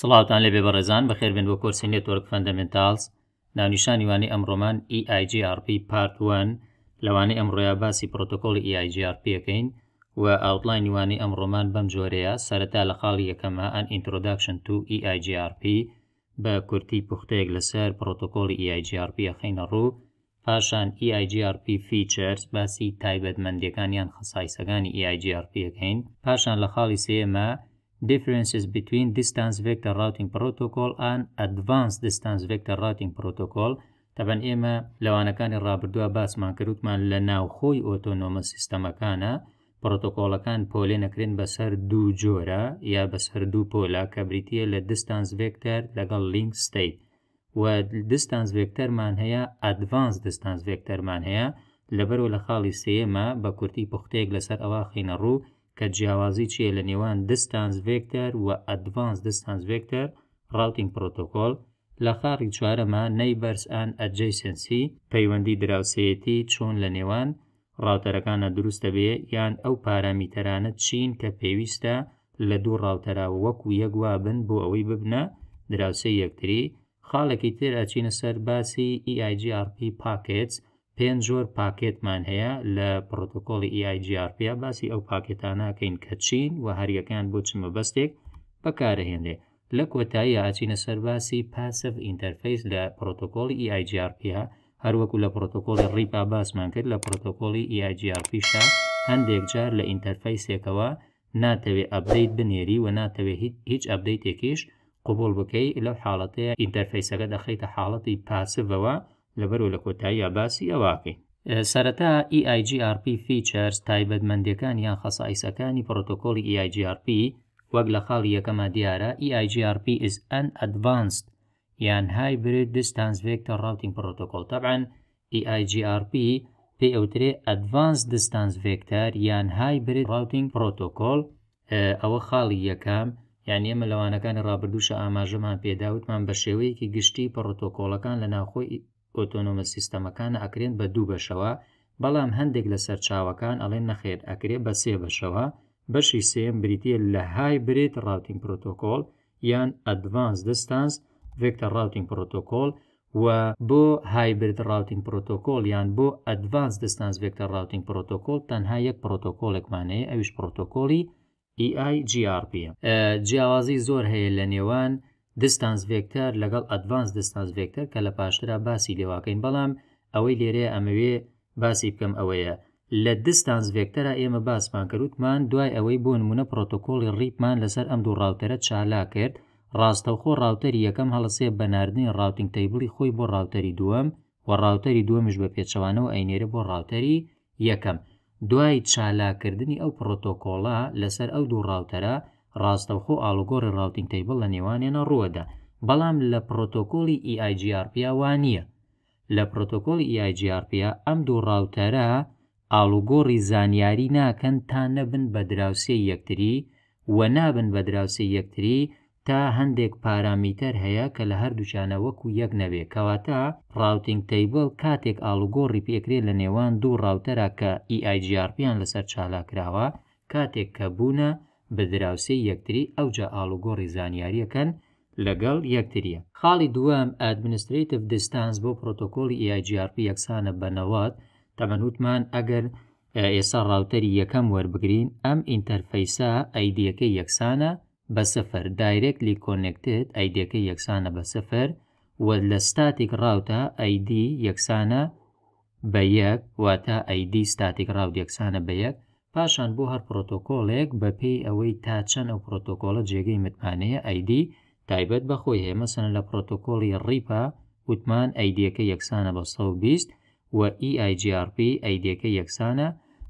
سڵاوان لێ بێبەڕێزان بەخێربێن بۆ کۆرسینێت وەرگ فەندەمنتالز نانیشانیوانی ئەمڕۆمان EIGRP پارتوان لەوانەی ئەمڕۆیا باسی پرۆتۆکۆلی EIGRP ەکەین و ئاوتلاینیوانی ئەمڕۆمان بەم جۆرەیە سەرەتا لە خاڵی یەکەمە ئەن ئینترۆداکشن تو EIGRP بە کورتی پوختەیەک لەسەر پرۆتۆکۆلی EIGRP ئەخینە ڕوو پاشان EIGRP فیچرس باسی تایبەتمەندیەکانیان خسایسەکانی EIGRP ەکەین پاشان لە خاڵی سێمە differences between distance vector routing protocol and advanced distance vector routing protocol تەبەن ئێمە لەوانەکانی ڕابردووە باسمان کردوتمان لە ناوخۆی ئۆتۆنۆمە سیستەمەکانە پرۆتۆکۆڵەکان پۆلێ نەکرێن بەسەر دوو جۆرە یا بەسەر دوو پۆلا کە بریتە لە دستانس ڤێکتەر لەگەڵ لینک ستیت و دستانس ڤێکتەرمان هەیە ئەدڤانس دستانس ڤێکتەرمان هەیە لەبەرەوە لە خاڵی سێمە بە کورتی پوختەیەک لەسەر ئەوە خینە ڕوو کە جیاوازی چیە لە نێوان دستانس ڤێکتەر و ئەدڤانس دستانس ڤێکتەر ڕاوتینگ پرۆتۆکۆل لە خاڕی چوارەمە نەیبەرس ئەن ئەجیسنسی پەیوەندی دراوسەتی چۆن لە نێوان ڕاوتەرەکانە دروستە بێ یان ئەو پارامیتەرانە چین کە پێویستە لە دوو ڕاوتەرا وەکو یەکوا بن بۆ ئەوەی ببنە دراوسەی یەکتری خاڵێکی تر ئەچینە سەر باسی EIGRP پاکێتس پێنج زۆر پاکێتمان هەیە لە پرۆتۆکۆلی EIGRP باسی ئەو پاکێتانناکەین کە چین و هەریەکان بۆ چمە بەستێک بەکارەهێنێ لە کۆتایی ئاچینە سەرباسی پاسف ئینتەرفیس لە پرۆتۆکۆلی EIGRP هەروەکو لە پرۆتۆکۆلی ڕیپا باسمان کرد لە پرۆتۆکۆلی EIGRP شا هەندێک جار لە ئینتەرفیسێکەوە ناتەوێت ئەبدەیت بنێری و ناتەوێت هیچ ئەبدەیتێکیش قوبول بکەی لەو حاڵەتەیە ئینتەرفیسەکە دەخیتە حاڵەتی پاسبەوە و لەبەر و لە کۆتایی یاباسی ئەواکەین سەرەتا EIGRP فیچەرز تایبەتمەندەکان یان خەسایسەکانی پرۆتۆکۆلی EIGRP وەک لە خاڵی یەکەمە دیارە EIGRP is an advanced یان هایبرد distance vector routing protocol طبعا EIGRP پێی ئەوترێ advanced distance vector یان هایبرد routing protocol ئەوە خاڵی یەکەم یان ئێمە لەوانەکانی ڕابردوشە ئاماژەمان پێداوتمان بە شێوەیەکی گشتی پرۆتۆکۆلەکان لە ناخۆی ئۆتۆنۆمە سیستەمەکانە ئەکرێن بە دوو بەشەوە بەڵام هەندێک لە سەرچاوەکان ئەڵێن نەخێت ئەکرێ بە سێ بەشەوە بەشی سێم بریتە لە های برێت راوتین پرۆتۆکۆل یان ئەدڤانس دستانس ڤێکتە راوتین پرۆتۆکۆل و بۆ هایبرد راوتین پرۆتۆکۆل یان بۆ ئەدڤانس دستانس ڤێکتە راوتین پرۆتۆکۆل تەنها یەک پرۆتۆکۆلێکمانەیە ئەویش پرۆتۆکۆلی EIGRP جیاوازی زۆر هەیە لە نێوان دستانس ڤێکتەر لەگەڵ ئەدڤانس دستانس ڤێکتەر کە لە پاشترا باسی لێواکەین بەڵام ئەوەی لێرەیە ئەمەوێ باسی بکەم ئەوەیە لە دستانس ڤێکتەرە ئێمە باسمان کەوتمان دوای ئەوەی بۆ نمونە پرۆتۆکۆڵی ڕیپمان لەسەر ئەم دوو ڕاوتەرە چالا کرد ڕاستەوخۆ ڕاوتەری یەکەم هەڵسێ بەناردنی راوتنگ تەیبڵی خۆی بۆ ڕاوتەری دووەم و ڕاوتەری دووەمش بە پێچەوانەوە ئەینێرە بۆ ڕاوتەری یەکەم دوای چالاکردنی ئەو پرۆتۆکۆڵا لەسەر ئەو دوو ڕاوتەرە ڕاستەوخۆ ئالوگۆری راوتین تیبل لە نێوانێنە ڕووەدا بەڵام لە پرۆتۆکۆلی ئیجیRPیاوان e نییە لە پرۆتۆکۆلی ئیجیRPیا e ئەم دوو ڕاوتەرە ئالوگۆڕی زانیاری ناکەن تا نەبن بە دراوسێ یەکتری و نابن بە دراوسێ یەکتری تا هەندێک پارامیتەر هەیە کە لە هەردووچانە وەکو یەک نەبێ کەواتە ڕاوتنگ تەیبل کاتێک ئالوگۆڕی پێکرێت لە نێوان دوو ڕاوتەرە کە ئیجیRPیان e لەسەر چالاکراوە کاتێک کە بوونە بە دراوسێ یەکتری ئەوجا ئالوگۆڕی زانیاریەکەن لەگەڵ یەکتریە خاڵی دووەم ئادمنیستریتف دیستانس بۆ پرۆتۆکۆلی ئیجیRP یەکسانە بەنەوات تەمەنوتمان ئەگەر ئێسا ڕاوتەری یەکەم وەربگرین ئەم ئینتەرفەیسا ئەیدیەکەی یەکسانە بە سەفەر دایرێکلی کۆنێکتت ئەیدەکەی یەکسانە بە سەفەر و لە ستاتیک ڕاوتە ئەیدی یەکسانە بە یەک واتە ئەیدی ستاتیک ڕاود یەکسانە بە یەک پاشان بۆ هەر پرۆتۆکۆلێک بە پێی ئەوەی تا چەند ئەو پرۆتۆکۆلە جێگەی متمانەیە ئەیدی تایبەت بەخۆی هەیە مەسن لە پرۆتۆکۆلی ڕیپا وتمان ئەیدیەکە یەکسانە بە 120 و EIGRP ئەیدیەکە یەکسانە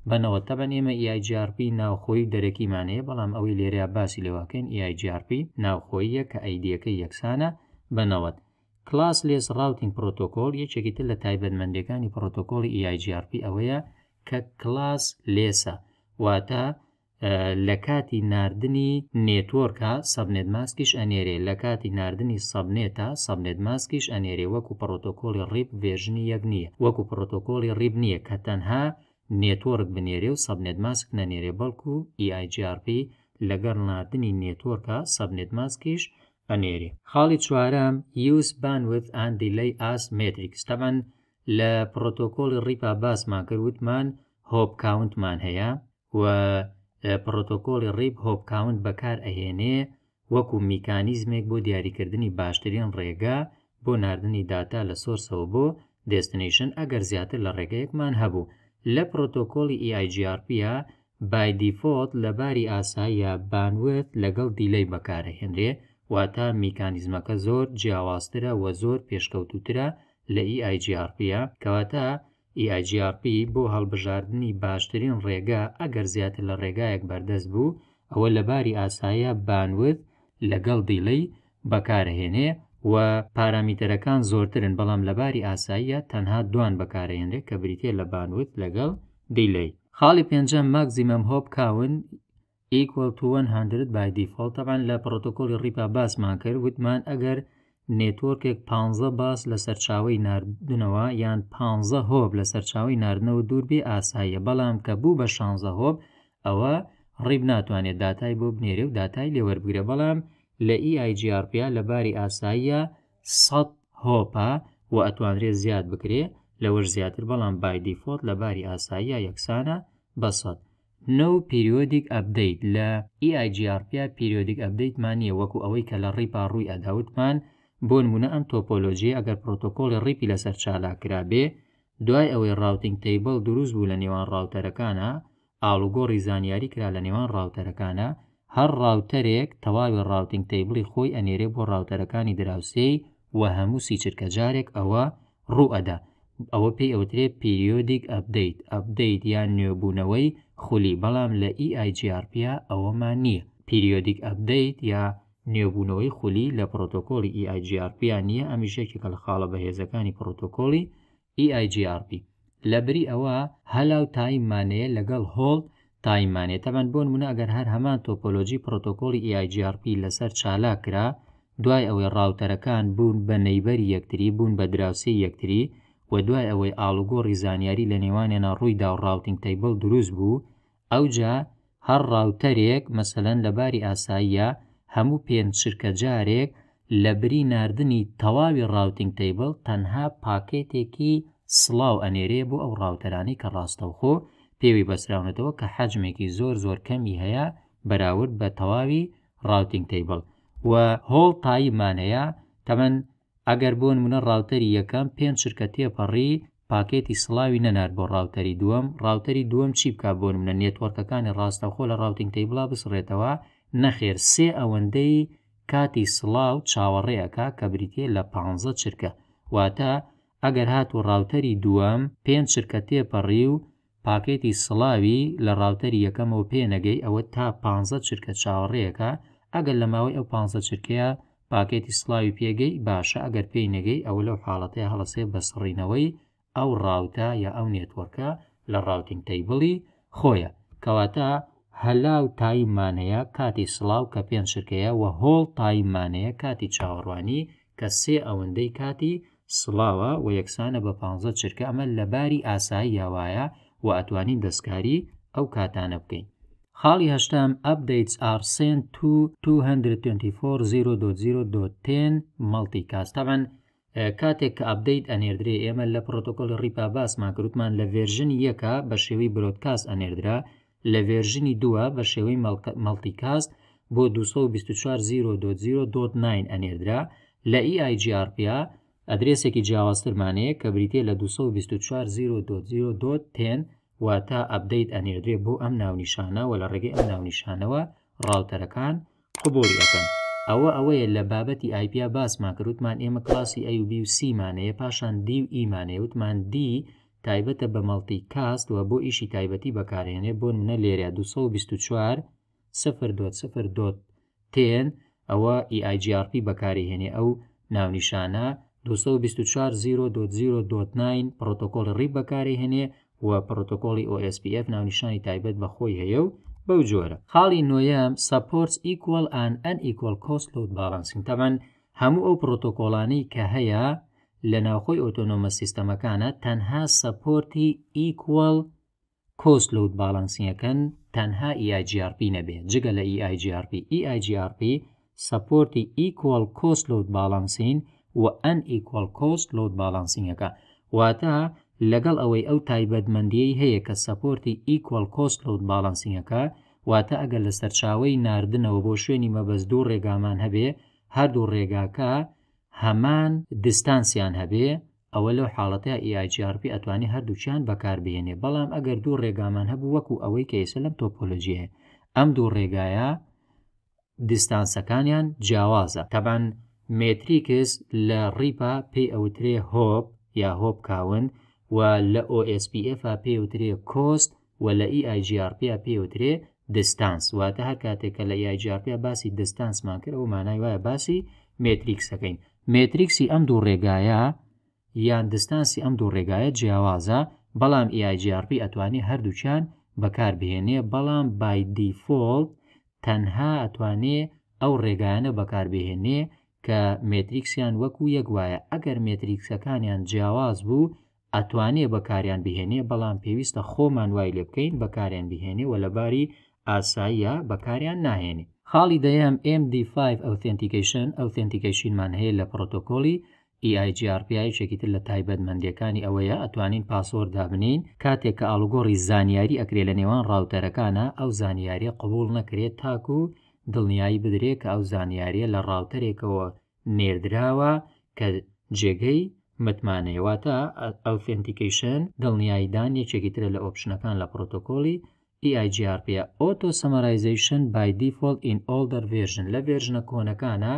بەنەوە تە بەنێمە EIGRP ناوخۆی دەرەکیمانەیە بەڵام ئەوەی لێریا باسی لێواکەین EIGRP ناوخۆیە کە ئەیدیەکە یەکسانە بەنەوەت کلاس لێس راوتین پرۆتۆکۆل یەکێکیتر لە تایبەتمەندەکانی پرۆتۆکۆلی EIGRP ئەوەیە کە کلاس لێسە. واتە لە کاتی نردنی نێتۆرکە سەبنێت ماسکیش ئەنێرێ لە کاتی نردنی سەبنێتە سەبنێت ماسکیش ئەنێرێ وەکو پرۆتۆکۆلی ڕیب وێژنی یەک نییە وەکو پرۆتۆکۆلی ڕیب نییە کە تەنها نێتۆرک بنێرێ و سەبنێت ماسک نەنێرێ بەڵکو و e EIGRP لەگەر نردنی نێتۆرکە سەبنێت ماسکیش ئەنێری خاڵی چوارەم یوس بانوت ئەن دیلەی ئاس متریکس تەبەن لە پرۆتۆکۆلی ڕیپا باسمان کردوتمان هۆپ کاونتمان هەیە و پرۆتۆکۆلی ڕیب هۆبکاوند بەکار ئەهێنێ وەکو میکانیزمێک بۆ دیاریکردنی باشترین ڕێگا بۆ نردنی داتا لە سۆرسەوە بۆ دێستنیشن ئەگەر زیاتر لە ڕێگەیەکمان هەبوو لە پرۆتۆکۆلی EIGRPیا بایدیفۆت لە باری ئاساییە بانوێت لەگەڵ دیلەی بەکارە هێنرێ واتە میکانیزمەکە زۆر جیاوازترە و زۆر پێشکەوتوترە لە EIGRPیا کەواتە ئیAGRP e بۆ هەڵبژاردننی باشترین ڕێگا ئەگەر زیاتر لە ڕێگایەک بەردەست بوو ئەوە لەباری ئاساییە بانوت لەگەڵ دیلەی بەکارهێنێ و پارامیتەرەکان زۆرترن بەڵام لەباری ئاساییە تەنها دوان بەکارهێنرێ کە بریتە لە بانوت لەگەڵ دیلەی خاڵی پێنجەم ماکزیمەم هۆپ کاون ئیکوەل 100 بای دیفۆڵ تەبان لە پرۆتۆکۆلی ڕیپا باسمان کرد وتمان ئەگەر نێتۆرکێک پ باس لە سەرچاوی نردنەوە یان پ هۆب لە سەرچاوی نردنەوە دووربی ئاساییە بەڵام کە بوو بە شانزە هۆب ئەوە ڕیب ناتوانێت داتای بۆ بنێرێ و داتای لێوەربگرە بەڵام لە ئیجیRPیا e لەباری ئاساییە سە هۆپا و ئەتوانرێت زیاد بکرێ لەوەش زیاتر بەڵام بایدیفۆت لەباری ئاساییە یەکسانە بە سەد نو پیرۆدیک ئەبدەیت لە ئیجیRPیا e پیرۆدیک ئەبدەیتمانە وەکو ئەوەی کە لە ڕیپا ڕووی ئەداوتمان بۆ نمونە ئەم تۆپۆلۆژی ئەگەر پرۆتۆکۆلی ڕیپی لەسەر چالاکرابێ دوای ئەوەی ڕاوتنگ تیبل دروست بوو لە نێوان ڕاوتەرەکانە ئالوگۆڕی زانیاری کرا لە نێوان ڕاوتەرەکانە هەر ڕاوتەرێک تەواوی ڕاوتنگ تیبلی خۆی ئەنێرێ بۆ ڕاوتەرەکانی دراوسەی و هەمووسی چرکە جارێک ئەوە ڕوئەدا ئەوە پێی ئەوترێ پیریۆدیک ئەبدەیت ئەبدەیت یان نوێبوونەوەی خولی بەڵام لە EIGRP ئەوەمان نییە پیریۆدیک ئەبدەیت یا نێبوونەوەی خولی لە پرۆتۆکۆلی EIGRP نییە ئەمیشێکێکە لە خاڵە بەهێزەکانی پرۆتۆکۆلی EIGRP لەبری ئەوە هەلاو تایمانەیە لەگەڵ هۆڵ تایمانێت تەبەن بۆن منە ئەگەر هەر هەمان تۆپۆلۆژی پرۆتۆکۆلی EIGRP لەسەر چالا کرا دوای ئەوەی ڕاوتەرەکان بوون بە نەیبەری یەکتری بوون بە دراوسی یەکتری و دوای ئەوەی ئالوگۆڕی زانیاری لە نێوانێنە ڕوویدا و ڕاوتنگ تیبل دروست بوو ئەوجا هەر ڕاوتەرێک مەسەەن لە باری ئاساییە هەموو پێنج شرکە جارێک لە بری نردنی تەواوی راوتنگ تیبل تەنها پاکێتێکی سڵاو ئەنێرێ بۆ ئەو ڕاوتەرانی کە ڕاستەوخۆ پێوی بەسراونەتەوە کە حەجمێکی زۆر زۆر کەمی هەیە بەراورد بە تەواوی راوتنگ تیبل و هۆڵ تاییمانەیە تەمەەن ئەگەر بۆن منە ڕاوتەری یەکەم پێنج شرکە تێپەڕی پاکێتی سڵاوی نەنار بۆ ڕاوتەری دووەم ڕاوتەری دووەم چی بکە بۆن منە نێتوەرکەکانی ڕاستەخۆ لە ڕاوتنگ تیبلا بسڕێتەوە نەخێر سێ ئەوەندەی کاتی سڵاو چاوەڕێەکە کە بریتێ لە پ چرکە واتە ئەگەر هات و ڕاوتەری دووەم پێنج شرکە تێپەڕی و پاکێتی سڵاوی لە ڕاوتەری یەکەمەوە پێنەگەی ئەوە تا پ چرکە چاوەڕێەکە ئەگەر لە ماوەی ئەو پ چرکەیە پاکێتی سڵاوی پێگەی باشە ئەگەر پێی نەگەی ئەوە لەو حاڵەتەیە هەڵەسێ بەسڕینەوەی ئەو ڕاوتە یا ئەو نێتوەرکە لە ڕاوتنگ تەیبڵی خۆیە کەواتە هەلاو تایمانەیە کاتی سڵاو کە پێنج شکەیە و هۆڵ تایمانەیە کاتی چاوەڕوانی کە سێ ئەوەندەی کاتی سڵاوە و یەکسانە بە 15 چرکە ئەمە لە باری ئاسایی یاوایە و ئەتوانین دەستکاری ئەو کاتانە بکەین. خاڵی هەشتم ئەپدەیت ئارسن 224 مەڵتی کاستەبەن کاتێک کە ئەبدەیت ئەنێردرێ ئێمە لە پرۆتۆکۆل ڕیپا باسمان کردوتمان لە ڤێژن یەکە بە شێوی برۆتکاس ئەنێردرا لە ڤێژنی دووە بە شێوەی مەڵتیکاست بۆ 224 ئەنێردرا لە ئیGRPA e ئەدرسێکی جیاوازترمانەیە کە بریتێ لە 224 واتە ئەبدەیت ئەنێردرێ بۆ ئەم ناونیشانەوە لە ڕێگەی ئەم ناونیشانەوە ڕاوتەرەکان قوبوریەکەن ئەوە ئەوەیە لە بابەتی آیپیا باسمان کردوتمان ئێمە کلاسی ئەUBCمانەیە پاشان دی و ئیمانەیە e وتمان دی و تایبەتە بە مەڵتی کاست و بۆ ئیشی تایبەتی بەکارهێنێ بۆن منە لێرە 24 سفر دۆ سفر دۆ تێن ئەوە EIGRP بەکارهێنێ ئەو ناونیشانە 24 پرۆتۆکۆل ڕی بەکاری هەنێ و پرۆتۆکۆلی OSPF ناونیشانی تایبەت بەخۆی هەیە و بەو جۆرە خاڵی نوۆیەم سپۆرتس ئیکۆل ئەن ئەن ئیکۆل کۆسلود باڵانسین تەبەن هەموو ئەو پرۆتۆکۆلانی کە هەیە لە ناوخۆی ئۆتۆنۆمە سیستەمەکانە تەنها سەپۆرتی ئیکوڵ کۆست لەوت باڵانسیەکەن تەنها EIGRP نەبێ جگە لە EIGRP EIGRP سەپۆرتی ئیکوڵ کۆست لەوت باڵانسین و ئەن ئیکوڵ کۆست لۆت باڵانسینەکە واتە لەگەڵ ئەوەی ئەو تایبەتمەندیەی هەیە کە سەپۆرتی ئیکۆل کۆست لەوت باڵانسینەکە واتە ئەگەر لە سەرچاوی نردنەوە بۆ شوێنی مەبەز دوو ڕێگامان هەبێ هەردوو ڕێگاکە هەمان دستانسیان هەبێ ئەوە لەو حاڵەتە ئیجارP ئەتوانی هەردووچیان بەکاربیێنێ بەڵام ئەگەر دوو ڕێگامان هەبوو وەکو ئەوەی کەیسە لەم تۆپۆلۆژیە ئەم دوو ڕێگایە دیستانسەکانیان جیاوازە تەبان مێتریکس لە ڕیپا پێی ئەوترێ هۆپ یا هۆپ کاون و لە OSPF پێوترێ کۆست و لە EIGRP پێوترێ دستانس واتە هەر کاتێککە لە یاجارپیا e باسی دستانسمان کرد و مانای وایە باسی مێتریکسەکەین مێتریکسی ئەم دوو ڕێگایە یان دستانسی ئەم دوو ڕێگایە جیاوازە بەڵام EIGRP ئەتوانی هەردووچیان بەکاربهێنێ بەڵام بای دیفۆڵ تەنها ئەتوانێ ئەو ڕێگایانە بەکاربهێنێ کە مێتریکسیان وەکو یەکوایە ئەگەر مێتریکسەکانیان جیاواز بوو ئەتوانێ بەکاریان بهێنێ بەڵام پێویستە خۆمان وای لێ بکەین بەکاریان بهێنێ و لەباری ئاساییە بەکاریان ناهێنێ خاڵی دەیەم MD5 ئەوتنتیکیشن ئەوتنتیکیشنمان هەیە لە پرۆتۆکۆلی EIGRPایشێکی تر لە تایبەتمەندیەکانی ئەوەیە ئەتوانین پاسۆر دابنین کاتێک کە ئالوگۆڕی زانیاری ئەکرێ لە نێوان ڕاوتەرەکانە ئەو زانیاریە قبول نەکرێت تاکو و دڵنیایی بدرێت کە ئەو زانیاریە لە ڕاوتەرێکەوە نێردراوە کە جێگەی متمانەیەواتە ئەوفنتیکیشن دڵنیاییدانیەکێکی ترە لە ئۆپشنەکان لە پرۆتۆکۆلی EIGRP ئۆتۆ سەمەرایزیشن بای دیفۆل ئین ئۆلدەر ڤێژن لە ڤێژنە کۆنەکانە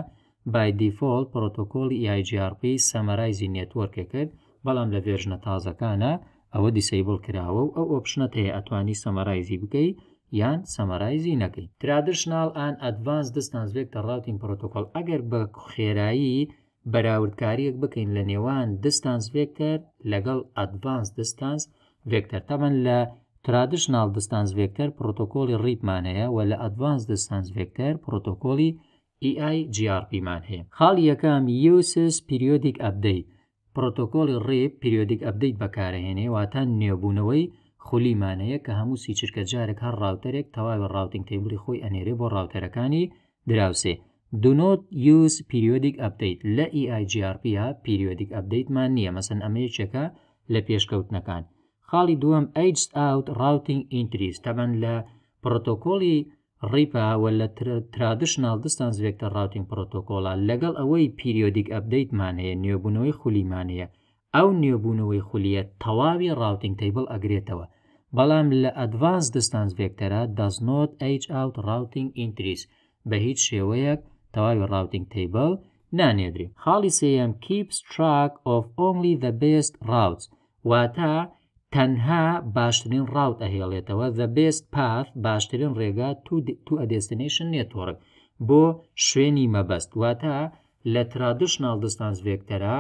بای دیفۆل پرۆتۆکۆلی EIGRP سەمەرایزی نێتوەرکە کرد بەڵام لە ڤێژنە تازەکانە ئەوە دیسەیبڵ کراوە و ئەو ئۆپشنەت هەیە ئەتوانی سەمەرایزی بکەیت یان سەمەرایزی نەکەی ترادشنال ئان ئەدڤانس دستانزبێکتە ڕاوتین پرۆتۆکۆل ئەگەر بە خێرایی بەراوردکاریەک بکەین لە نێوان دستانس ڤێکتەر لەگەڵ ئەدڤانس دستانس ڤێکتەر تەمەن لە ترادشنال دستانس ڤێکتەر پرۆتۆکۆلی ڕیپمان هەیە و لە ئەدڤانس دستانس ڤێکتەر پرۆتۆکۆلی EIGRPمان هەیە خاڵی یەکەم یوسس پیریۆدیک ئەبدەیت پرۆتۆکۆلی ڕێب پیریۆدیک ئەبدەیت بەکارهێنێ واتە نێبوونەوەی خولیمانەیە کە هەموو سی چرکە جارێک هەر ڕاوتەرێک تەواوی ڕاوتنگ تیبلی خۆی ئەنێرێ بۆ ڕاوتەرەکانی دراوسێ دونۆت یوس e پیریۆدیک ئەبدەیت لە EIGRP پیریۆدیک ئەبدەیتمان نییە مەسن ئەمەیەکێکە لە پێشکەوتنەکان خاڵی دووەم ئەیس ئاوت راوتنگ ئینتریس تەبەن لە پرۆتۆکۆلی ڕیپاوە لە ترادشنال دستان زوێکتە راوتنگ پرۆتۆکۆلا لەگەڵ ئەوەی پیریۆدیک ئەبدەیتمانەیە نوێبوونەوەی خولیمانەیە ئەو نوێبوونەوەی خولیە تەواوی راوتنگ تیبل ئەگرێتەوە بەڵام لە ئەدڤاز دستان زوێکتەرە دەزنۆت ئەیچ ئاوت راوتنگ ئینتریس بە هیچ شێوەیەک تەواوی راوتنگ تیبل نانێدرین خاڵی سم کیپ تراک of only the best routes واتە تەنها باشترین ڕاوت ئەهێڵێتەوە the best path باشترین ڕێگا تو ئەدێستنیشن نێتۆڕک بۆ شوێنی مەبەست واتە لە ترادشنال دستانس ڤێکتەرە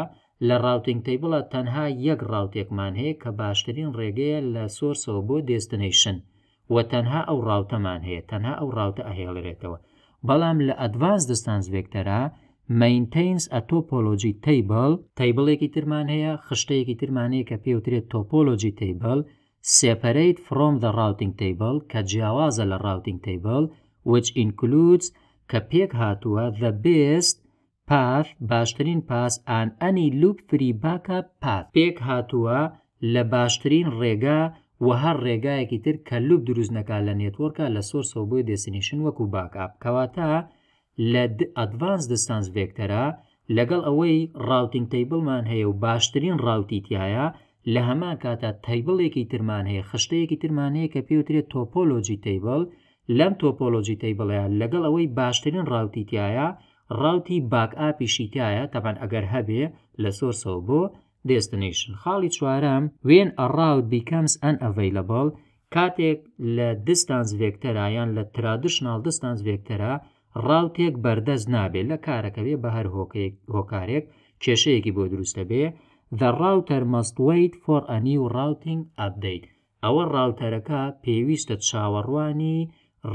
لە ڕاوتنگ تیبڵە تەنها یەک ڕاوتێکمان هەیە کە باشترین ڕێگەیە لە سۆرسەوە بۆ دێستنیشن و تەنها ئەو ڕاوتەمان هەیە تەنها ئەو ڕاوتە ئەهێڵێتەوە بەڵام لە ئەدڤاز دستانس ڤێکتەرە مینتینس ئە تۆپۆلۆژی تیبل تیبلێکی ترمان هەیە خشتەیەکی ترمانەیە کە پێوترێت تۆپۆلۆژی تیبل سپەرەیت فرۆم دە راوتنگ تیبل کە جیاوازە لە راوتنگ تیبل which includes کە پێک هاتووە the best پاث باشترین پاس ئان ئەنی لوپ فری باکە پات پێک هاتووە لە باشترین ڕێگا و هەر ڕێگایەکی تر کە لوپ دروست نەکات لە نێتوەرکە لە سۆرسەوە بۆی دێسنیشن وەکو باکاپ کەواتە لە ئەدڤانس دەستانس ڤێکتەرە لەگەڵ ئەوەی ڕاوتنگ تەیبڵمان هەیە و باشترین ڕاوتی تایە لە هەمان کاتە تەیبڵێکی ترمان هەیە خشتەیەکی ترمانەیە کە پێوترێت تۆپۆلۆجی تەیبڵ لەم تۆپۆلۆجی تەیبڵەیە لەگەڵ ئەوەی باشترین ڕاوتی تایە ڕاوتی باک ئاپیشیتایە تەبان ئەگەر هەبێ لە سۆرسەوە بۆ دێستنیشن خاڵی چوارەم وێن ئەڕاوت بیکەمس ئەن ئەڤیلبل کاتێک لە دستانس ڤێکتەرایان لە ترادشنال دستانس ڤێکتەرە ڕاوتێک بەردەست نابێت لە کارەکەوێ بە هەر هۆکارێک کێشەیەکی بۆ دروستە بێ دە ڕاوتەر مەستویت فۆر ئەنی و ڕاوتنگ ئەبدەیت ئەوە ڕاوتەرەکە پێویستە چاوەڕوانی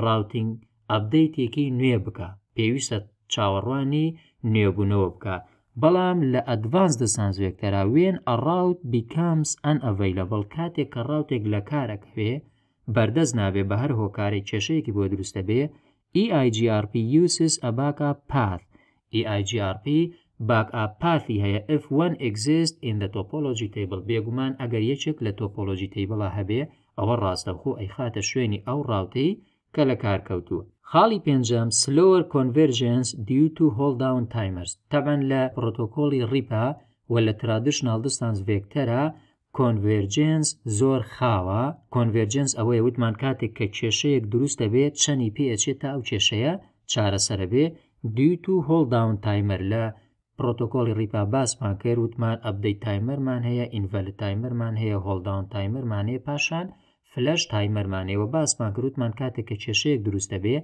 ڕاوتنگ ئەبدەیتێکی نوێ بکە پێویستە چاوەڕوانی نوێبوونەوە بکە بەڵام لە ئەدڤانس دە سانزوێکتەرا وێن ئەڕاوت بیکامس ئەن ئەڤیلەبڵ کاتێک کە ڕاوتێک لە کارەکەوێ بەردەست نابێ بە هەر هۆکاری کێشەیەکی بۆ دروستە بێ EIGRP uses a backup path. EIGRP backup pathi هەیە F1 exist in the topology table بێگومان ئەگەر یەکێک لە topology table هەبێ ئەوە ڕاستەبخۆ ئەی خاتە شوێنی ئەو ڕاوتەی کە لە کارکەوتووە. خاڵی پێنجەم slower convergence due to hold down timers تەبەن لە پرۆتۆکۆلی ریپا و لە traditional distance vectorە کۆنڤێرجنس زۆر خاوە کۆنڤێرجنس ئەوەی وتمان کاتێک کە کێشەیەک دروستە بێت چەنی پێچێت تا ئەو کێشەیە چارەسەرە بێ دیوت و هۆڵداون تایمەر لە پرۆتۆکۆلی ریپا باسمان کرد وتمان ئەبدەیت تایمەرمان هەیە ئینڤەل تایمەرمان هەیە هۆڵداون تایمەرمانەیە پاشان فلەش تایمەرمانەوە باسمان کردوتمان کاتێک کە کێشەیەک دروستە بێ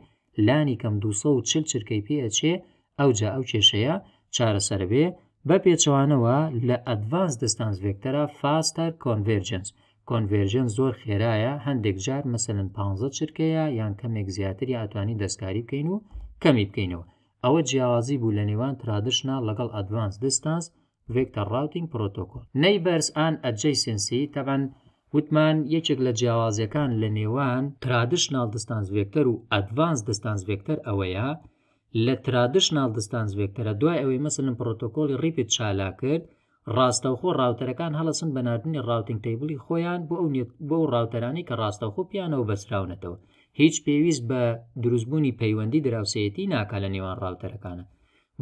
لانی کەم 240 چرکەی پێەچێ ئەوجا ئەو کێشەیە چارەسەر بێ بە پێچوانەوە لە ئەدڤانس دەستانس ڤێکتەرە فاستەر کۆنڤێرجنس کۆنڤێرژن زۆر خێرایە هەندێک جار مەسەن 15 چرکەیە یان کەمێک زیاتری ئاتوانی دەستکاری بکەین و کەمی بکەینەوە ئەوە جیاوازی بوو لە نێوان ترادشنا لەگەڵ ئەدڤانس دستانس ڤێکتەر راوتینگ پرۆتۆکۆل نەیبەرس ئان ئەجیسنسی تەبەن وتمان یەکێک لە جیاوازیەکان لە نێوان ترادشنال دستانس ڤێکتەر و ئەدڤانس دستانس ڤێکتەر ئەوەیە لە ترادشنال دەستانزوێکتەرە دوای ئەوەی مەسلن پرۆتۆکۆلی ریپیت چالا کرد ڕاستەوخۆ ڕاوتەرەکان هەڵەسن بە نردنی ڕاوتنگ تیبلی خۆیان بۆ ئەو بۆ ڕاوتەرانی کە ڕاستەوخۆ پیانەوە بەسراونەتەوە هیچ پێویست بە دروستبوونی پەیوەندی دراوسەتی ناکە لە نێوان ڕاوتەرەکانە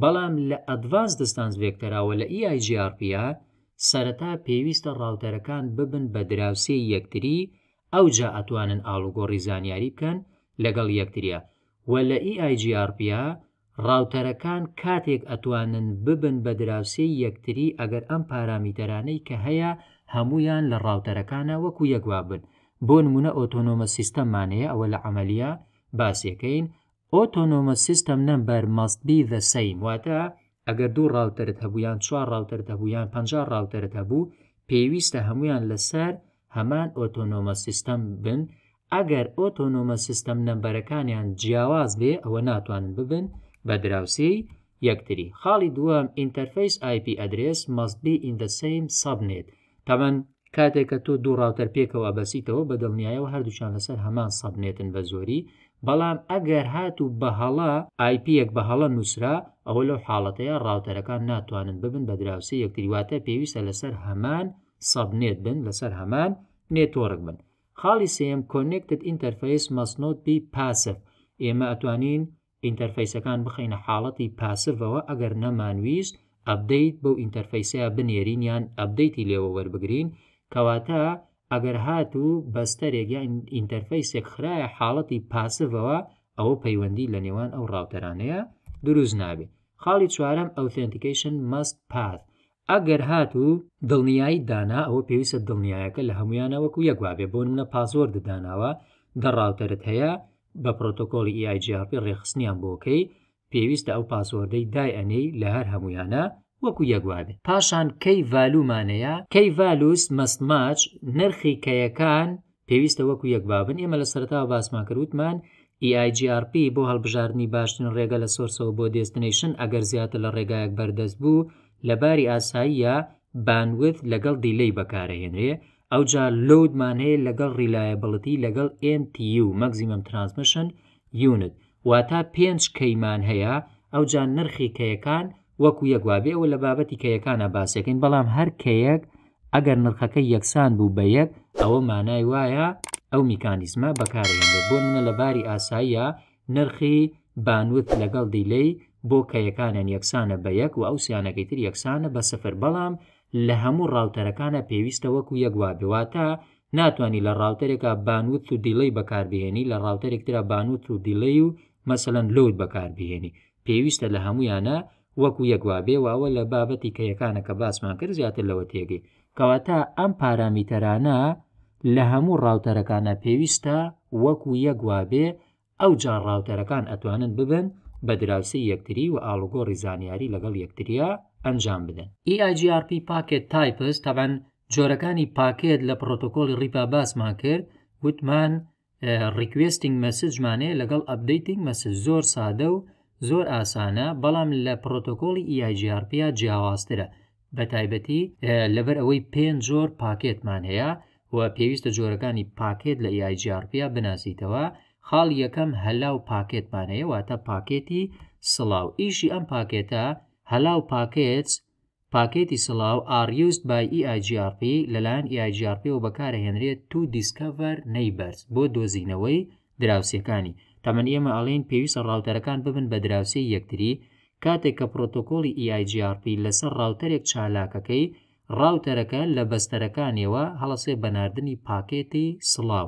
بەڵام لە ئەدڤاز دەستانزوێکتەراوە لە ئیجیRPیا e سەرەتا پێویستە ڕاوتەرەکان ببن بە دراوسێ یەکتری ئەو جا ئەتوانن ئالوگۆڕی زانیاری بکەن لەگەڵ یەکتریە و لە ئیIGRPA e ڕاوتەرەکان کاتێک ئەتوانن ببن بە دراوسەی یەکتری ئەگەر ئەم پارامیتەرانەی کە هەیە هەمویان لە ڕاوتەرەکانە وەکو یەکوا بن بۆ نمونە ئۆتۆنۆمە سیستەممانەیە ئەوە لە ئەعملیا باسیەکەین ئۆتۆنۆمە سیستەم نمبەر مەستبی دەسەین واتە ئەگەر دوو ڕاوترت هەبوویان چوار ڕاوترت هەبوویان پ ڕاوترت هەبوو پێویستە هەمویان لەسەر هەمان ئۆتۆنۆمە سیستەم بن ئەگەر ئۆتۆنۆمە سیستەم نەمبەرەکانیان جیاواز بێ ئەوە ناتوانن ببن بە دراوسی یەکتری خاڵی دووەم ئینتەرفیس IP ئەدرس مەستبی in the same سابنێت تەمەەن کاتێک کە تۆ دوو ڕاوتەر پێکەوە بەسییتەوە بە دڵنیایەوە هەردووچان لەسەر هەمان سابنێتن بە زۆری بەڵام ئەگەر هاتوو بەهڵا آیپەک بە هەڵە نووسرا ئەوە لەو حاڵەتەیە ڕاوتەرەکان ناتوانن ببن بە دراوسی یەکتریواتە پێویستە لەسەر هەمان سابنێت بن لەسەر هەمان نێتۆڕک بن خاڵی سم کۆنێکت ئینتەرفیس مەسنۆت بی پاسف ئێمە ئەتوانین ئینتەرفیسەکان بخینە حاڵەتی پاسفەوە ئەگەر نەمانویست ئەبدەیت بۆ ئینتەرفیسیا بنێرین یان ئەبدەیتی لێوە وەربگرین کەواتە ئەگەر هاتوو بەستەرێک یان ئینتەرفیسێک خراە حاڵەتی پاسفەوە ئەوە پەیوەندی لە نێوان ئەو ڕاوتەرانەیە دروست نابێت خاڵی چوارەم ئەوتنتیکیشن مەست پات ئەگەر هات و دڵنیایی دانا ئەوە پێویستە دڵنیایەکە لە هەمویانەوەکو یەکوابێ بۆ منە پازۆر دداناوە دەڕاوتەرت هەیە بە پرۆتۆکۆلی ئیجیاپی e ڕێخستنیان بۆکەی پێویستە ئەو پاسۆردەی دای ئەنەی لە هەر هەمویانە وەکو یەگوابێت پاشان کەی ڤالومانەیە کەی ڤالوس مەستماچ نرخی کەیەکان پێویستە وەکو یەکبابن ئێمە لە سەرتا باسمان کردوتمان EIGRP بۆ هەڵبژارنی باشترین ڕێگە لە سۆرسەوە بۆ دێستنیشن ئەگەر زیاتر لە ڕێگایەک بەردەست بوو لە باری ئاسایی یا بانوت لەگەڵ دیلەی بەکارەهێنرێ ئەوجا لودمانەیە لەگەڵ ڕیلایە بڵەتی لەگەڵ NTU مەگزیمم ترانسمشن یونت واتا پێنج کەیمان هەیە ئەوجا نرخی کەیەکان وەکو یەکوابێەوە لە بابەتی کەیەکانە باسەکەین بەڵام هەر کەیەک ئەگەر نرخەکە یەکسان بوو بە یەک ئەوە مانای وایە ئەو میکانیزمە بەکارێنێت بۆ منە لە باری ئاساییە نرخی بانوت لەگەڵ دیلەی بۆ کە یەکانیان یەکسانە بە یەک و ئەوسیانەکەی تر یەکسانە بە سفر بەڵام لە هەموو ڕاوتەرەکانە پێویستە وەکو یەکوا بواتە ناتوانانی لە ڕاوتەرێکە بانوت و دیلەی بەکاربیێنی لە ڕاوتەرێکترا بانوت و دیلەی و مەسەەن لود بەکاربیێنی پێویستە لە هەمویانە وەکو یەکوابێ واوە لە بابەتی کە یەکانەکە باسمان کرد زیاتر لەوە تێگەی کەواتە ئەم پارامیتەرانە لە هەموو ڕاوتەرەکانە پێویستە وەکو یەکوابێ ئەو جار ڕاوتەرەکان ئەتوانن ببن بە دراوسی یەکتری و ئالوگۆڕی زانیاری لەگەڵ یەکتریە ئەنجام بدەن EIGRP پاکێت تایپس تەبەن جۆرەکانی پاکێت لە پرۆتۆکۆلی ڕیپا باسمان کرد وتمان ریکوستنگ مەسجمانەیە لەگەڵ ئەبدەیتنگ مەسج زۆر سادە و زۆر ئاسانە بەڵام لە پرۆتۆکۆلی EIGRPیا جیاوازترە بە تایبەتی لەبەر ئەوەی پێنج جۆر پاکێتمان هەیە و پێویستە جۆرەکانی پاکێت لە EIGRPیا بناسیتەوە خاڵ یەکەم هەلاو پاکێتمانەیە واتە پاکێتی سڵاو ئیشی ئەم پاکێتە هەلاو پاکێت پاکێتی سڵاو ئاریوست بای EIGRP لەلاەن EIGRP و بەکارهێنرێت تو دیسکەڤەر نەیبەرز بۆ دۆزینەوەی دراوسەکانی تەمەەن ئێمە ئەڵین پێویستە ڕاوتەرەکان ببن بە دراوسی یەکتری کاتێک کە پرۆتۆکۆلی EIGRP لەسەر ڕاوتەرێک چالاکەکەی ڕاوتەرەکە لە بەستەرەکانیەوە هەڵەسێ بەناردنی پاکێتی سڵاو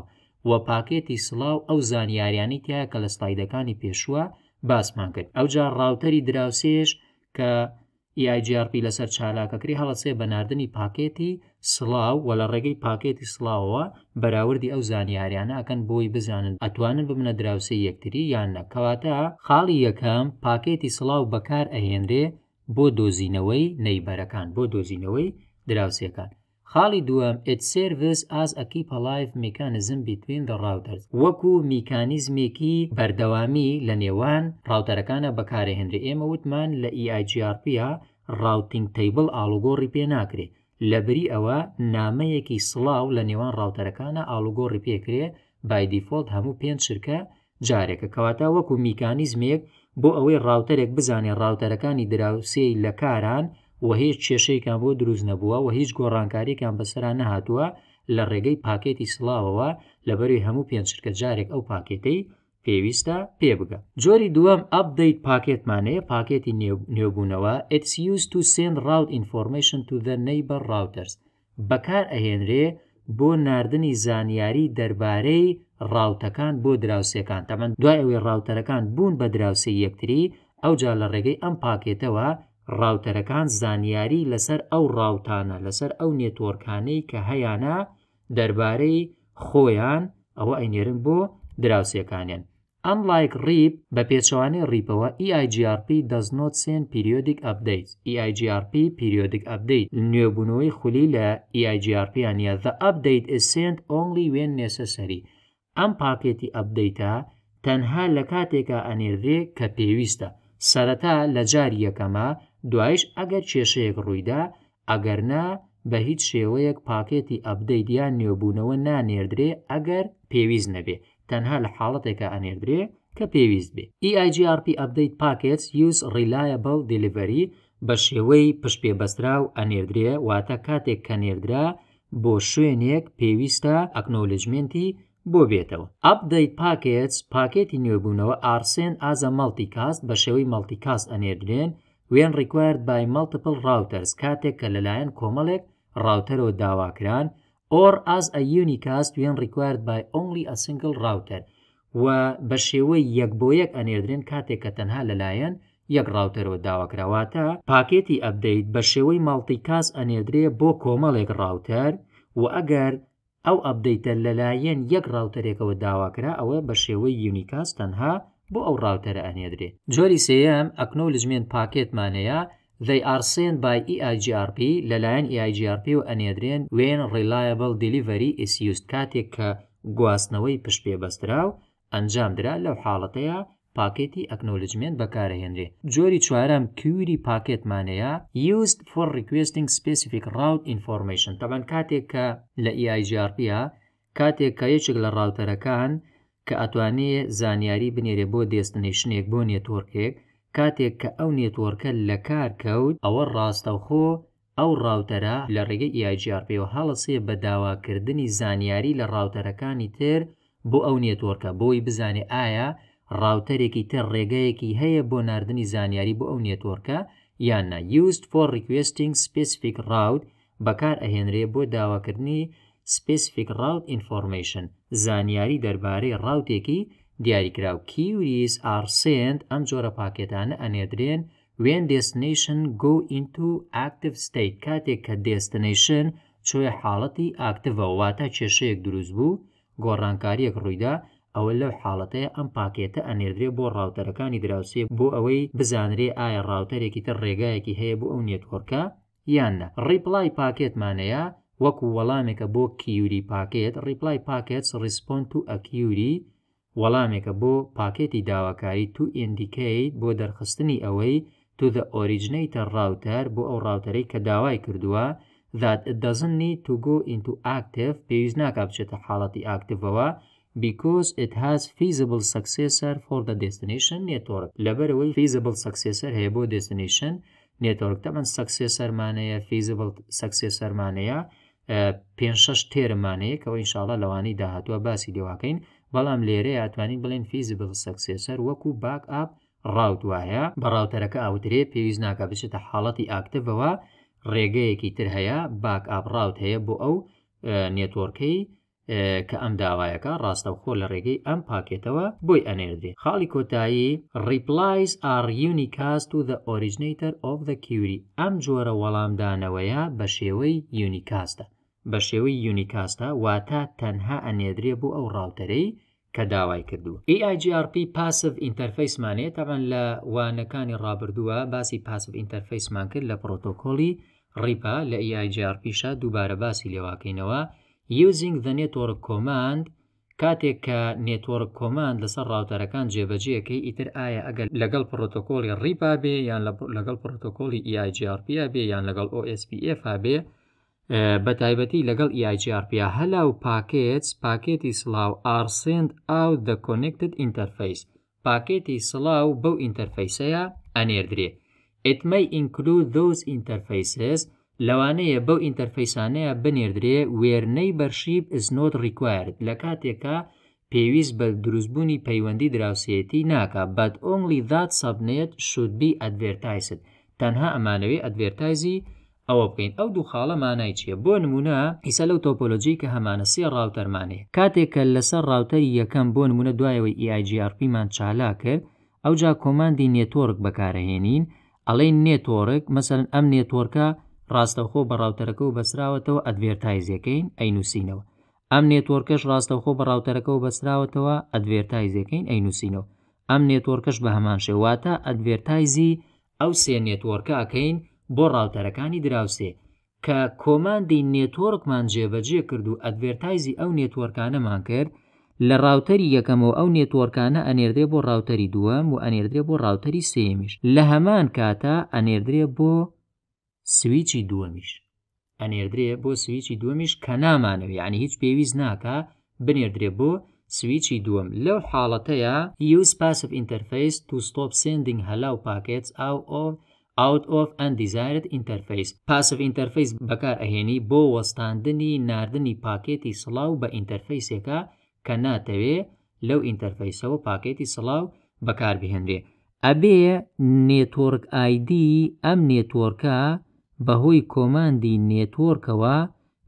وە پاکێتی سڵاو ئەو زانیاریانی تایە کە لە سلایدەکانی پێشووە باسمان کرد ئەوجار ڕاوتەری دراوسێش کە EIGRP لەسەر چالاکەکری هەڵەسێ بە نردنی پاکێتی سڵاو و لە ڕێگەی پاکێتی سڵاوەوە بەراوردی ئەو زانیاریانە ئەکەن بۆی بزانن ئەتوانن بمنە دراوسی یەکتری یاننە کەواتە خاڵی یەکەم پاکێتی سڵاو بەکار ئەهێنرێ بۆ دۆزینەوەی نەیبەرەکان بۆ دۆزینەوەی دراوسەکان خاڵی دووەم ئت سرویس ئاز ئەکی پەلایف میکانزم بتوین دە ڕاوتەرز وەکو میکانیزمێکی بەردەوامی لە نێوان ڕاوتەرەکانە بەکارهێنری ئێمە وتمان لە ئیجیRPیا ڕاوتنگ تیبل ئالوگۆڕی پێ ناکرێت لەبری ئەوە نامەیەکی سڵاو لە نێوان ڕاوتەرەکانە ئالوگۆڕی پێکرێ بایدیفۆلت هەموو پێنج شرکە جارێکە کەواتە وەکو میکانیزمێک بۆ ئەوەی ڕاوتەرێک بزانێ ڕاوتەرەکانی دراوسەی لە کاران و هیچ کێشەیەکان بۆ دروست نەبووە و هیچ گۆڕانکاریکان بەسرا نەهاتووە لە ڕێگەی پاکێتی سڵاوەوە لەبەری هەموو پێنج شکە جارێک ئەو پاکێتەی پێویستە پێبگە جۆری دووەم ئەپدەیت پاکێتمانەیە پاکێتی نێوبوونەوە ئەسیوز تو سند راوت ئینفۆرمشن تو دە نەیبەر راوتەرز بەکار ئەهێنرێ بۆ نردنی زانیاری دەربارەی ڕاوتەکان بۆ دراوسەکان تەمەند دوای ئەوەی ڕاوتەرەکان بوون بە دراوسی یەکتری ئەوجا لە ڕێگەی ئەم پاکێتەوە ڕاوتەرەکان زانیاری لەسەر ئەو ڕاوتانە لەسەر ئەو نێتۆرکانەی کە هەیەە دەربارەی خۆیان ئەوە ئەینێرن بۆ دراوسەکانیان ئەم لایک ڕیب بە پێچوانی ڕیپەوە EIGRP دەزنۆت سێن پیریۆدیک ئەبدەیت EIGRP پیریۆدیک ئەبدەیت نوێبوونەوەی خولی لە EIGRP یانە the ئەبدەیت ئسنت ئۆنلی وێن نێسەسەری ئەم پاکێتی ئەبدەیتە تەنها لە کاتێکە ئەنێرێ کە پێویستە سەرەتا لە جار یەکەمە دوایش ئەگەر کێشەیەک ڕوویدا ئەگەرنا بە هیچ شێوەیەک پاکێتی ئەبدەیت یان نوێبوونەوە نانێردرێ ئەگەر پێویست نەبێ تەنها لە حاڵەتێکە ئەنێردرێ کە پێویست بێ EIGRP ئەبدەیت پاکێت یوز ڕیلایەبڵ دیلیڤری بە شێوەی پشتپێبەسترا و ئەنێردرێ واتە کاتێک کە نێردرا بۆ شوێنێک پێویستە ئەکنۆلژمنتی بۆ بێتەوە ئەپدەیت پاکێت پاکێتی نوێبوونەوە ئارسێن ئازە مەڵتی کاست بە شێوەی مەڵتی کاست ئەنێردرێن وێن ڕیکوارد بای مەڵتپل ڕاوتەرس کاتێک کە لەلایەن کۆمەڵێک ڕاوتەرەوە داواکران or as a unicast when required by only a single router و بە شێوەی یەک بۆ یەک ئەنێردرێن کاتێک کە تەنها لەلایەن یەک ڕاوتەرەوە داواکراواتە پاکێتی ئەبدەیت بە شێوەی ماڵتی کاس ئەنێدرێ بۆ کۆمەڵێک ڕاوتەر و ئەگەر ئەو ئەبدەیتە لەلایەن یەک ڕاوتەرێکەوە داواکرا ئەوە بە شێوەی یونیکاس تەنها بۆ ئەو ڕاوتەرە ئەنێدرێ جۆری سم ئەکنۆلیژمێن پاکێتمانەیە they are sent by EIGRP لەلایەن EIGRP و ئەنێدرێن وێن ڕیلایبل دیلیڤری ئیسیوست کاتێک کە گواستنەوەی پشت پێبەستراو ئەنجام درا لەو حاڵەتەیە پاکێتی ئەکنۆلیژمنت بەکارهێنرێ جۆری چوارەم کووری پاکێتمانەیە used for requesting specific route information تەبەن کاتێک کە لە EIGRP کاتێک کە یەکێک لە ڕاوتەرەکان کە ئەتوانێ زانیاری بنێرێ بۆ دێستنیشنێک بۆ نێتۆرکێک کاتێک کە ئەو نێتۆرکە لە کار کەوت ئەوە ڕاستەوخۆ ئەو ڕاوتەرە لە ڕێگەی ئیجارپێەوە هەڵسێ بە داواکردنی زانیاری لە ڕاوتەرەکانی تر بۆ ئەو نێتۆرکە بۆی بزانێ ئایا ڕاوتەرێکی تر ڕێگەیەکی هەیە بۆ نردنی زانیاری بۆ ئەو نێتۆرکە یاننا used for requesting specific route بەکار ئەهێنرێ بۆ داواکردنی سپسیفیک ڕاوت ئینفۆرمشن زانیاری دەربارەی ڕاوتێکی دیاریکراو کیوریز ئارسند ئەم جۆرە پاکێتانە ئەنێدرێن وێن دێستنیشن گو ئینتو ئاکتیف ستیت کاتێک کە دێستنیشن چۆی حاڵەتی ئاکتڤەواتە کێشەیەک دروست بوو گۆڕانکاریەک ڕوویدا ئەوە لەو حاڵەتەیە ئەم پاکێتە ئەنێدرێ بۆ ڕاوتەرەکانی دراوسێ بۆ ئەوەی بزانرێ ئایا ڕاوتەرێکی تر ڕێگایەکی هەیە بۆ ئەو نێتۆرکە یاننا ڕیپلای پاکێتمانەیە وەکو وەڵامێکە بۆ کیوری پاکێت ریپلای پاکێت ریسپۆن تو ئەکیوری وەڵامێکە بۆ پاکێتی داواکاری تو ئیندیکیت بۆ دەرخستنی ئەوەی تو دە ئۆریژنەیتە ڕاوتەر بۆ ئەو ڕاوتەرەی کە داوای کردووە that doesn't need to go into active پێویست ناکە بچێتە حاڵەتی ئاکتیڤەوە because it has feasible successor for the destination network لەبەرەوەی feasible successor هەیە بۆ destination network تەمەەن successorمانەیە feasible successorمانەیە پێ شش تێرمانەیە کەەوە ئینشاالله لەوانی داهاتوە باسی دێواکەین بەڵام لێرە ئەتوانین بڵێن فیزیبل سەکسێسەر وەکو باک ئاپ ڕاوت وایە بە ڕاوتەرەکە ئاوترێ پێویست ناکە بچێتە حاڵەتی ئاکتەوەوە ڕێگەیەکی تر هەیە باک ئاپڕاوت هەیە بۆ ئەو نێتۆرکەی کە ئەم داوایەکە ڕاستەوخۆ لە ڕێگەی ئەم پاکێتەوە بۆی ئەنێردێ خاڵی کۆتایی ریپلایز ئاریونی کاست و دە ئۆریژنیتەر ئۆف دە کیوری ئەم جۆرە وەڵامدانەوەیە بە شێوەی یونیکاستە بە شێوەی یونیکاستە واتە تەنها ئەنێدرێ بوو ئەو ڕاوتەرەی کە داوای کردو AIGRP پاسف ئینتەرفیسمانێت تاوان لە وانەکانی ڕابردووە باسی پاسف ئینتەرفیسمان کرد لە پرۆتۆکۆلی ڕیپا لە AIGRPشە دووبارە باسی لێواکەینەوە using the network command کاتێک کە نێتۆرک کۆمان لەسەر ڕاوتەرەکان جێبەجیەکەی ئیتر ئایا ئەگەر لەگەڵ پرۆتۆکۆلی ڕیپا بێ e یان لەگەڵ پرۆتۆکۆلی EIGRPیا بێ یان لەگەڵ OSPF بێ بە تایبەتی لەگەڵ EIGRPیا هەلا و پاکێت پاکێتی سلااو ئارسند ئاو دە کۆنکتد ئینتەرفیس پاکێتی سلااو بەو ئینتەرفیسەیە ئەنێردرێ. It may include those interfaces لەوانەیە بەو ئینتەرفەیسانەیە بنێردرێ وێرنەی بەرشیب ئزنۆت ڕیکوارد لە کاتێکا پێویست بە دروستبوونی پەیوەندی دراوسەتی ناکە بەد ئۆنگلی داد سەبنێت شودبی ئەدڤێرتایست تەنها ئەمانەوەی ئەدڤێرتایزی ئەوە بکەین ئەو دوو خاڵە مانای چییە بۆ نمونە ئیسە لەو تۆپۆلۆژی کە هەمانە سێ ڕاوتەرمانێ کاتێککە لەسەر ڕاوتەری یەکەم بۆ نمونە دوایەوەی ئیجیRPمان e چالا کرد ئەوجا کۆماندی نێتۆرک بەکارەهێنین ئەڵێ نێتۆرک مەسەرن ئەم نێتۆرکە ڕاستەوخۆ بە ڕاوتەرەکە و بەسراوەتەوە ئەدڤێرتایزیەکەین ئەینوسینەوە ئەم نێتۆرکەش ڕاستەوخۆ بە ڕاوتەرەکە و بەسراوەتەوە ئەدڤێرتایزیەکەین ئەینوسینەوە ئەم نێتۆرکەش بە هەمان شێواتە ئەدڤێرتایزی ئەو سێ نێتۆرکەکەین بۆ ڕاوتەرەکانی دراوسێ کە کۆماندی نێتۆرکمان جێبەجێ کرد و ئەدڤێرتایزی ئەو نێتۆرکانەمان کرد لە ڕاوتەری یەکەمەوە ئەو نێتۆرکانە ئەنێردێ بۆ ڕاوتەری دووەم و ئەنێردێ بۆ ڕاوتەری سێمیش لە هەمان کاتە ئەنێردرێ بۆ سویچی دووەمیش ئەنێردرێ بۆ سویچی دووەمیش کە نامانەوە ینی هیچ پێویست ناکە بنێردرێ بۆ سویچی دووەم لەو حاڵەتەیە یوز پاسف ئینتەرفیس تو ستۆپ سندنگ هەلاو پاکێت ئاو ئۆ out of undesired interface پاسف ئینتەرفیس بەکار ئەهێنی بۆ وەستاندنی نردنی پاکێتی سڵاو بە ئینتەرفیسێکە کە ناتەوێ لەو ئینتەرفیسەوە پاکێتی سڵاو بەکاربهێنرێ ئەبێ نێتۆرک آیدی ئەم نێتۆرکە بەهۆی کۆماندی نێتۆرکەوە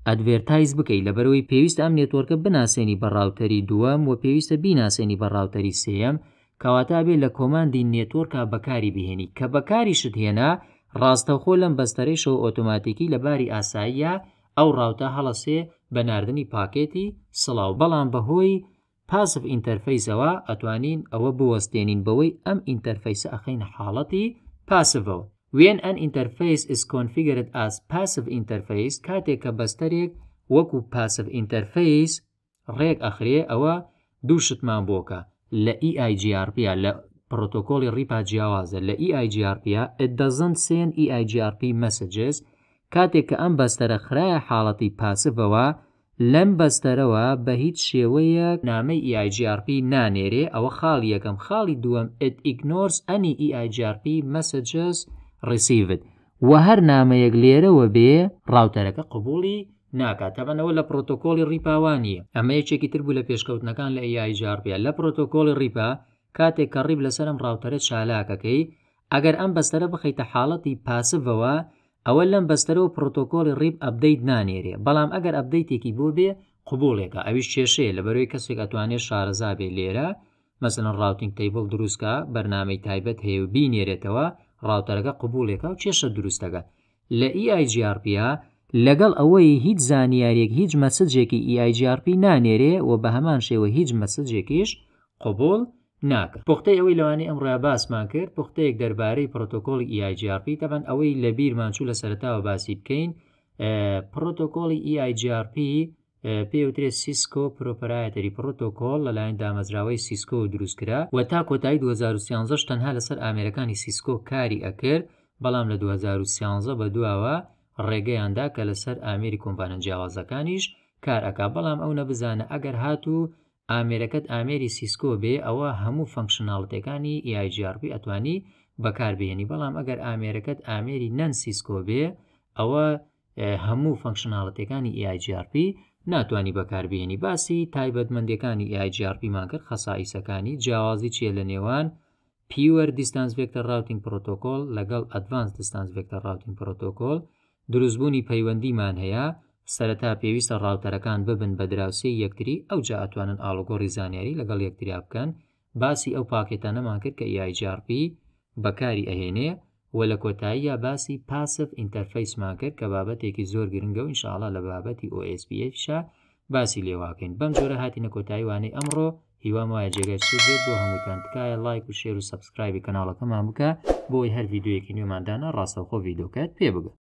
ئەدڤێرتایز بکەیت لەبەرەوەی پێویست ئەم نێتۆرکە بناسێنی بەڕاوتەری دووەم و پێویستە بیناسێنی بەڕاوتەری سێەم کەواتە بێ لە کۆماندی نێتۆرکە بەکاری بهێنی کە بەکاری شت هێنا ڕاستەخۆ لەم بەستەرەیشەوە ئۆتۆماتیکی لە باری ئاساییە ئەو ڕاوتە هەڵەسێ بە نردنی پاکێتی سڵاو بەڵام بەهۆی پاسف ئینتەرفەیسەوە ئەتوانین ئەوە بوەستێنین بەوەی ئەم ئینتەرفەیسە ئەخین حاڵەتی پاسەوە When an interface is configured as passive interface کاتێک کە بەستەرێک وەکو passive interface ڕێک ئەخرێ ئەوە دوو شتمان بۆکە لە EIGRP لە پرۆتۆکۆلی ڕیپا جیاوازە لە EIGRP it doesn't send EIGRP messages کاتێک کە ئەم بەستەرە خراە حاڵەتی پاسبەوە لەم بەستەرەوە بە هیچ شێوەیە نامەی EIGRP نانێرێ ئەوە خاڵ یەکەم خاڵی دووەم it ignores any EIGRP messages ڕسیوت و هەر نامەیەک لێرەوە بێ ڕاوتەرەکە قبولی ناکات تەبەنەوە لە پرۆتۆکۆلی ڕیپاوانیە ئەمە یەکێکی تر بوو لە پێشکەوتنەکان لە ئیای جاربە لە پرۆتۆکۆلی ڕیپا کاتێک کە ڕیب لەسەرم ڕاوتەرە چالاکەکەی ئەگەر ئەم بەستەرە بخەیتە حاڵەتی پاسبەوە ئەوە لەم بەستەرەوە پرۆتۆکۆلی ڕیب ئەبدەیت نانێرێ بەڵام ئەگەر ئەبدەیتێکی بۆ بێ قوبولێکە ئەویش کێشەیە لە بەرەوەی کەسێک ئەتوانێت شارەزابێ لێرە مثلن ڕاوتنگ تیبل دروستکە بەرنامەی تایبەت هەیە و بینێرێتەوە ڕاوتەرەکە قبولێکە و کێشە دروستەکە لە ئیجیRPیا e لەگەڵ ئەوەی هیچ زانیارێک هیچ مەسجێکی ئیجیRP e نانێرێ و بە هەمان شێوە هیچ مەسجێکیش قوبول ناکە پختەی ئەوەی لەوانی ئەم ڕاباسمان کرد پختەیەک دەربارەی پرۆتۆکۆلی ئیجیRP e تەبەن ئەوەی لە بیرمانچوو لە سەرتاوە باسی بکەین پرۆتۆکۆلی ئیجیRP پێوترێت سیسکۆ پرۆپەرایەتەری پرۆتۆکۆل لەلایەن دامەزراوەی سیسکۆ دروستکرا و تا کۆتایی 2013 تەنها لەسەر ئامرەکانی سیسکۆ کاری ئەکرد بەڵام لە 2013 بە دواوە ڕێگەیاندا کە لەسەر ئامری کۆمپانە جیاوازەکانیش کارەکە بەڵام ئەو نەبزانە ئەگەر هاتوو ئامرەکەت ئامێری سیسکۆ بێ ئەوە هەموو فەنکشنناڵتەکانی ئیجارB e ئەتوانی بەکاربیێنی بەڵام ئەگەر ئامرەکەت ئامێری نەن سیسکۆ بێ ئەوە هەموو فەنکشنناڵەتەکانی ئیجارP e ناتانی بەکاربیێنی باسی تایبەتمەندەکانی ئایجارپیمان کرد خەسائیسەکانی جیاوازی چیە لە نێوان پیوەر دیستانس ڤێکتەر راوتنگ پرۆتۆکۆل لەگەڵ ئەدڤانس دیستانس ڤێکتەر راوتنگ پرۆتۆکۆل دروستبوونی پەیوەندیمان هەیە سەرەتا پێویستە ڕاوتەرەکان ببن بە دراوسی یەکتری ئەو جا ئەتوانن ئالگۆری زانیاری لەگەڵ یەکتریا بکەن باسی ئەو پاکێتانەمان کرد کە یایجارپی بەکاری ئەهێنێ و لە کۆتاییە باسی پاسف ئینتەرفەیسماکرد کە بابەتێکی زۆر گرنگە و انشاءڵە لە بابەتی OSPFشا باسی لێواکەین بەم جۆرە هاتینە کۆتاییوانەی ئەمڕۆ هیوام وایە جێگەر سوێت بۆ هەمووتان تکایە لایک و شێر و سبسکرایبی کەناڵەکەمان بکە بۆی هەر یددیوەکی نوێماندانە ڕاستەوخۆ یددیوکات پێ بگە